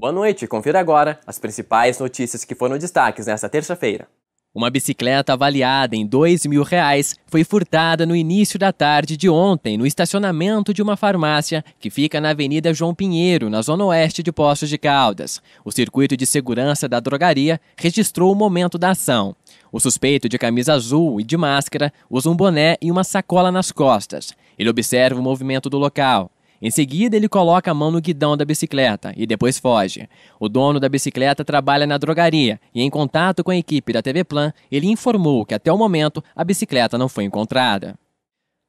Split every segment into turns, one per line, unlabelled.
Boa noite, confira agora as principais notícias que foram destaques nesta terça-feira. Uma bicicleta avaliada em dois mil reais foi furtada no início da tarde de ontem no estacionamento de uma farmácia que fica na Avenida João Pinheiro, na zona oeste de Poços de Caldas. O circuito de segurança da drogaria registrou o momento da ação. O suspeito de camisa azul e de máscara usa um boné e uma sacola nas costas. Ele observa o movimento do local. Em seguida, ele coloca a mão no guidão da bicicleta e depois foge. O dono da bicicleta trabalha na drogaria e, em contato com a equipe da TV Plan, ele informou que até o momento a bicicleta não foi encontrada.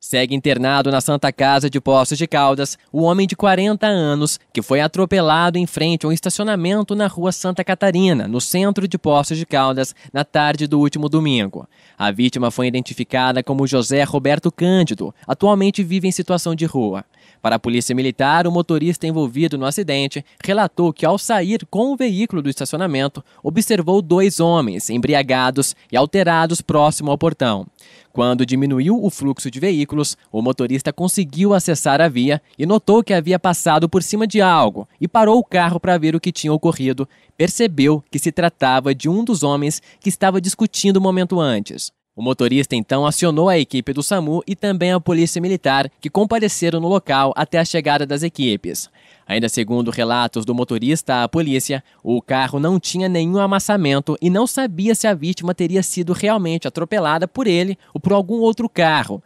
Segue internado na Santa Casa de Poços de Caldas o homem de 40 anos que foi atropelado em frente a um estacionamento na rua Santa Catarina, no centro de Poços de Caldas, na tarde do último domingo. A vítima foi identificada como José Roberto Cândido, atualmente vive em situação de rua. Para a Polícia Militar, o motorista envolvido no acidente relatou que, ao sair com o veículo do estacionamento, observou dois homens embriagados e alterados próximo ao portão. Quando diminuiu o fluxo de veículos, o motorista conseguiu acessar a via e notou que havia passado por cima de algo e parou o carro para ver o que tinha ocorrido. Percebeu que se tratava de um dos homens que estava discutindo o momento antes. O motorista então acionou a equipe do SAMU e também a Polícia Militar, que compareceram no local até a chegada das equipes. Ainda segundo relatos do motorista à polícia, o carro não tinha nenhum amassamento e não sabia se a vítima teria sido realmente atropelada por ele ou por algum outro carro.